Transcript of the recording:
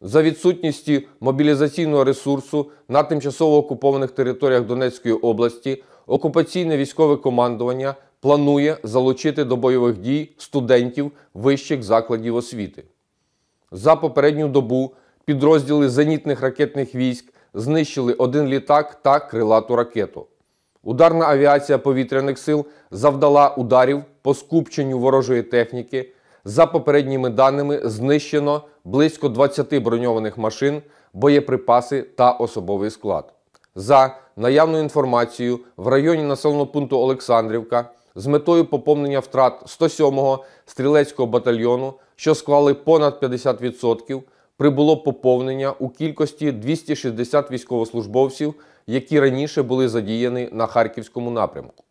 За відсутністю мобілізаційного ресурсу на тимчасово окупованих територіях Донецької області окупаційне військове командування планує залучити до бойових дій студентів вищих закладів освіти. За попередню добу підрозділи зенітних ракетних військ знищили один літак та крилату ракету. Ударна авіація повітряних сил завдала ударів по скупченню ворожої техніки. За попередніми даними знищено близько 20 броньованих машин, боєприпаси та особовий склад. За наявною інформацією, в районі населеного пункту Олександрівка з метою поповнення втрат 107-го стрілецького батальйону, що склали понад 50%, прибуло поповнення у кількості 260 військовослужбовців, які раніше були задіяні на харківському напрямку.